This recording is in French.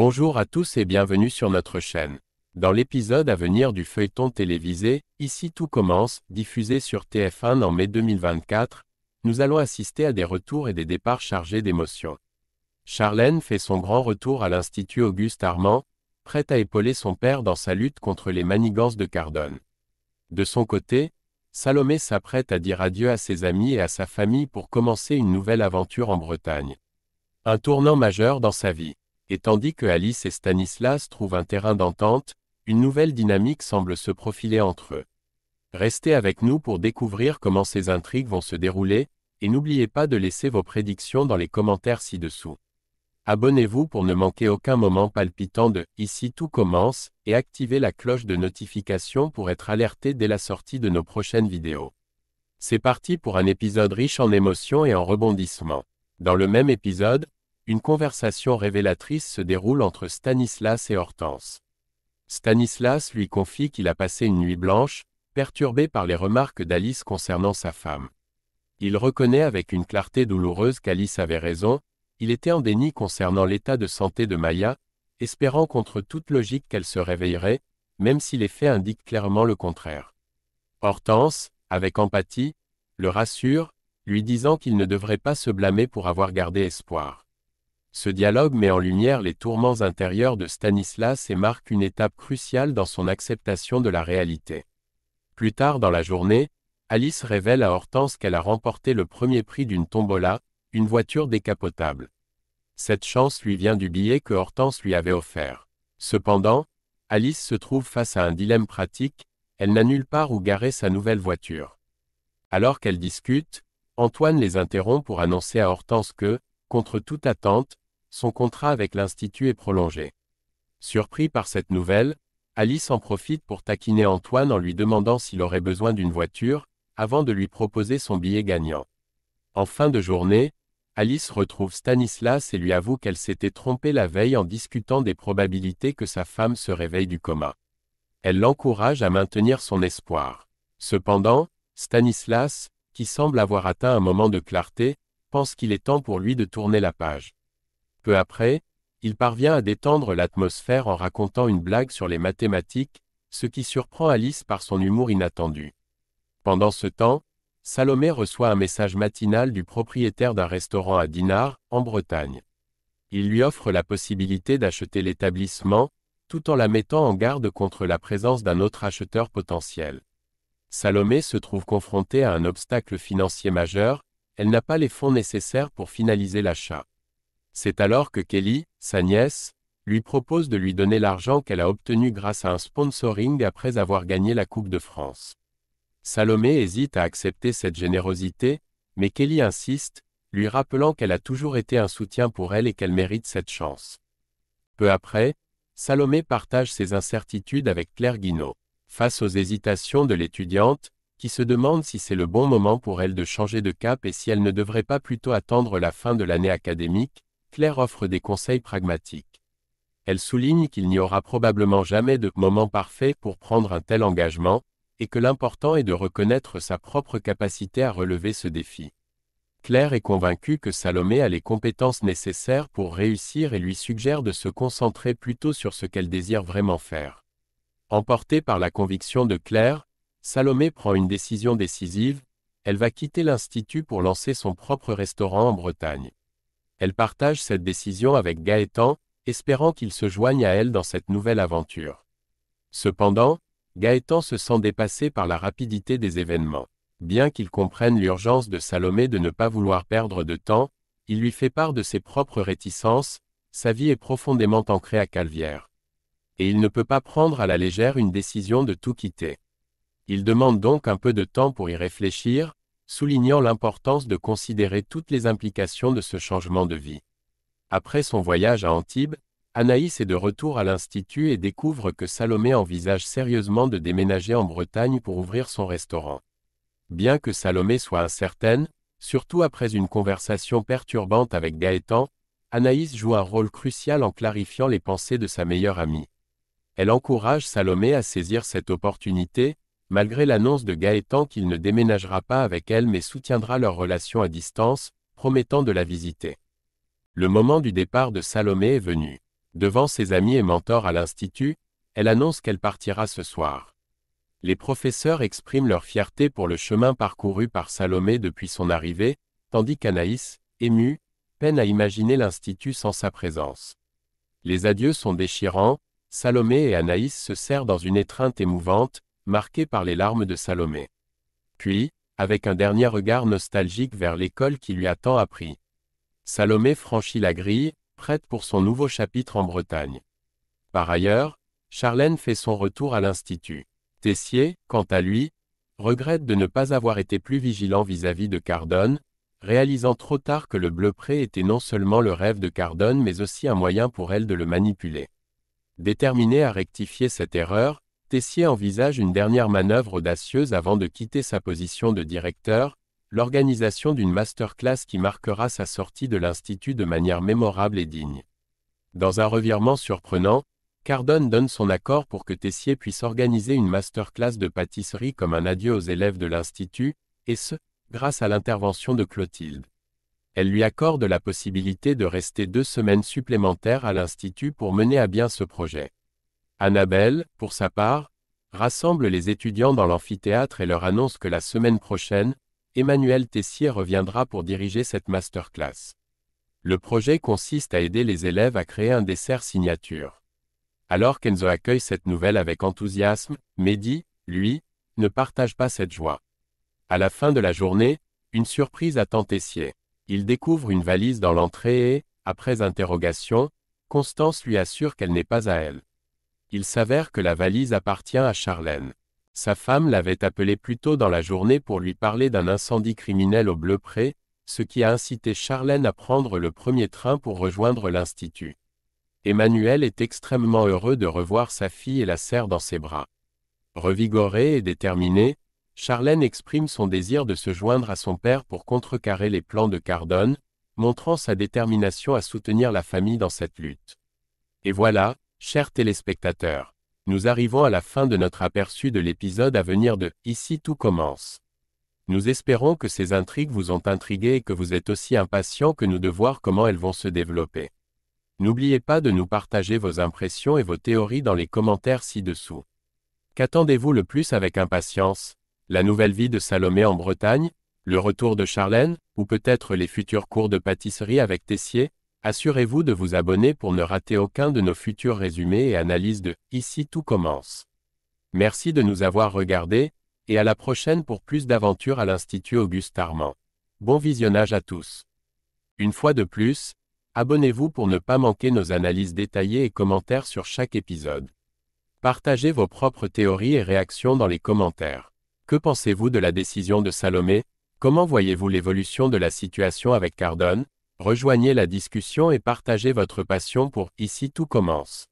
Bonjour à tous et bienvenue sur notre chaîne. Dans l'épisode à venir du feuilleton télévisé, Ici tout commence, diffusé sur TF1 en mai 2024, nous allons assister à des retours et des départs chargés d'émotions. Charlène fait son grand retour à l'Institut Auguste Armand, prête à épauler son père dans sa lutte contre les manigances de Cardone. De son côté, Salomé s'apprête à dire adieu à ses amis et à sa famille pour commencer une nouvelle aventure en Bretagne. Un tournant majeur dans sa vie et tandis que Alice et Stanislas trouvent un terrain d'entente, une nouvelle dynamique semble se profiler entre eux. Restez avec nous pour découvrir comment ces intrigues vont se dérouler, et n'oubliez pas de laisser vos prédictions dans les commentaires ci-dessous. Abonnez-vous pour ne manquer aucun moment palpitant de Ici tout commence, et activez la cloche de notification pour être alerté dès la sortie de nos prochaines vidéos. C'est parti pour un épisode riche en émotions et en rebondissements. Dans le même épisode, une conversation révélatrice se déroule entre Stanislas et Hortense. Stanislas lui confie qu'il a passé une nuit blanche, perturbé par les remarques d'Alice concernant sa femme. Il reconnaît avec une clarté douloureuse qu'Alice avait raison, il était en déni concernant l'état de santé de Maya, espérant contre toute logique qu'elle se réveillerait, même si les faits indiquent clairement le contraire. Hortense, avec empathie, le rassure, lui disant qu'il ne devrait pas se blâmer pour avoir gardé espoir. Ce dialogue met en lumière les tourments intérieurs de Stanislas et marque une étape cruciale dans son acceptation de la réalité. Plus tard dans la journée, Alice révèle à Hortense qu'elle a remporté le premier prix d'une tombola, une voiture décapotable. Cette chance lui vient du billet que Hortense lui avait offert. Cependant, Alice se trouve face à un dilemme pratique, elle n'a nulle part où garer sa nouvelle voiture. Alors qu'elles discutent, Antoine les interrompt pour annoncer à Hortense que, Contre toute attente, son contrat avec l'Institut est prolongé. Surpris par cette nouvelle, Alice en profite pour taquiner Antoine en lui demandant s'il aurait besoin d'une voiture, avant de lui proposer son billet gagnant. En fin de journée, Alice retrouve Stanislas et lui avoue qu'elle s'était trompée la veille en discutant des probabilités que sa femme se réveille du coma. Elle l'encourage à maintenir son espoir. Cependant, Stanislas, qui semble avoir atteint un moment de clarté, pense qu'il est temps pour lui de tourner la page. Peu après, il parvient à détendre l'atmosphère en racontant une blague sur les mathématiques, ce qui surprend Alice par son humour inattendu. Pendant ce temps, Salomé reçoit un message matinal du propriétaire d'un restaurant à Dinard, en Bretagne. Il lui offre la possibilité d'acheter l'établissement, tout en la mettant en garde contre la présence d'un autre acheteur potentiel. Salomé se trouve confronté à un obstacle financier majeur, elle n'a pas les fonds nécessaires pour finaliser l'achat. C'est alors que Kelly, sa nièce, lui propose de lui donner l'argent qu'elle a obtenu grâce à un sponsoring après avoir gagné la Coupe de France. Salomé hésite à accepter cette générosité, mais Kelly insiste, lui rappelant qu'elle a toujours été un soutien pour elle et qu'elle mérite cette chance. Peu après, Salomé partage ses incertitudes avec Claire Guinaud. Face aux hésitations de l'étudiante, qui se demande si c'est le bon moment pour elle de changer de cap et si elle ne devrait pas plutôt attendre la fin de l'année académique, Claire offre des conseils pragmatiques. Elle souligne qu'il n'y aura probablement jamais de moment parfait pour prendre un tel engagement, et que l'important est de reconnaître sa propre capacité à relever ce défi. Claire est convaincue que Salomé a les compétences nécessaires pour réussir et lui suggère de se concentrer plutôt sur ce qu'elle désire vraiment faire. Emportée par la conviction de Claire, Salomé prend une décision décisive, elle va quitter l'Institut pour lancer son propre restaurant en Bretagne. Elle partage cette décision avec Gaëtan, espérant qu'il se joigne à elle dans cette nouvelle aventure. Cependant, Gaëtan se sent dépassé par la rapidité des événements. Bien qu'il comprenne l'urgence de Salomé de ne pas vouloir perdre de temps, il lui fait part de ses propres réticences, sa vie est profondément ancrée à Calvière. Et il ne peut pas prendre à la légère une décision de tout quitter. Il demande donc un peu de temps pour y réfléchir, soulignant l'importance de considérer toutes les implications de ce changement de vie. Après son voyage à Antibes, Anaïs est de retour à l'Institut et découvre que Salomé envisage sérieusement de déménager en Bretagne pour ouvrir son restaurant. Bien que Salomé soit incertaine, surtout après une conversation perturbante avec Gaëtan, Anaïs joue un rôle crucial en clarifiant les pensées de sa meilleure amie. Elle encourage Salomé à saisir cette opportunité, malgré l'annonce de Gaëtan qu'il ne déménagera pas avec elle mais soutiendra leur relation à distance, promettant de la visiter. Le moment du départ de Salomé est venu. Devant ses amis et mentors à l'Institut, elle annonce qu'elle partira ce soir. Les professeurs expriment leur fierté pour le chemin parcouru par Salomé depuis son arrivée, tandis qu'Anaïs, émue, peine à imaginer l'Institut sans sa présence. Les adieux sont déchirants, Salomé et Anaïs se serrent dans une étreinte émouvante, marqué par les larmes de Salomé. Puis, avec un dernier regard nostalgique vers l'école qui lui a tant appris. Salomé franchit la grille, prête pour son nouveau chapitre en Bretagne. Par ailleurs, Charlène fait son retour à l'Institut. Tessier, quant à lui, regrette de ne pas avoir été plus vigilant vis-à-vis de Cardone, réalisant trop tard que le bleu pré était non seulement le rêve de Cardone mais aussi un moyen pour elle de le manipuler. Déterminé à rectifier cette erreur, Tessier envisage une dernière manœuvre audacieuse avant de quitter sa position de directeur, l'organisation d'une masterclass qui marquera sa sortie de l'Institut de manière mémorable et digne. Dans un revirement surprenant, Cardone donne son accord pour que Tessier puisse organiser une masterclass de pâtisserie comme un adieu aux élèves de l'Institut, et ce, grâce à l'intervention de Clotilde. Elle lui accorde la possibilité de rester deux semaines supplémentaires à l'Institut pour mener à bien ce projet. Annabelle, pour sa part, rassemble les étudiants dans l'amphithéâtre et leur annonce que la semaine prochaine, Emmanuel Tessier reviendra pour diriger cette masterclass. Le projet consiste à aider les élèves à créer un dessert signature. Alors qu'Enzo accueille cette nouvelle avec enthousiasme, Mehdi, lui, ne partage pas cette joie. À la fin de la journée, une surprise attend Tessier. Il découvre une valise dans l'entrée et, après interrogation, Constance lui assure qu'elle n'est pas à elle. Il s'avère que la valise appartient à Charlène. Sa femme l'avait appelé plus tôt dans la journée pour lui parler d'un incendie criminel au Bleu Pré, ce qui a incité Charlène à prendre le premier train pour rejoindre l'Institut. Emmanuel est extrêmement heureux de revoir sa fille et la serre dans ses bras. Revigorée et déterminée, Charlène exprime son désir de se joindre à son père pour contrecarrer les plans de Cardone, montrant sa détermination à soutenir la famille dans cette lutte. Et voilà, Chers téléspectateurs, nous arrivons à la fin de notre aperçu de l'épisode à venir de Ici tout commence. Nous espérons que ces intrigues vous ont intrigué et que vous êtes aussi impatients que nous de voir comment elles vont se développer. N'oubliez pas de nous partager vos impressions et vos théories dans les commentaires ci-dessous. Qu'attendez-vous le plus avec impatience La nouvelle vie de Salomé en Bretagne Le retour de Charlène Ou peut-être les futurs cours de pâtisserie avec Tessier Assurez-vous de vous abonner pour ne rater aucun de nos futurs résumés et analyses de Ici tout commence. Merci de nous avoir regardés, et à la prochaine pour plus d'aventures à l'Institut Auguste Armand. Bon visionnage à tous. Une fois de plus, abonnez-vous pour ne pas manquer nos analyses détaillées et commentaires sur chaque épisode. Partagez vos propres théories et réactions dans les commentaires. Que pensez-vous de la décision de Salomé Comment voyez-vous l'évolution de la situation avec Cardone Rejoignez la discussion et partagez votre passion pour Ici tout commence.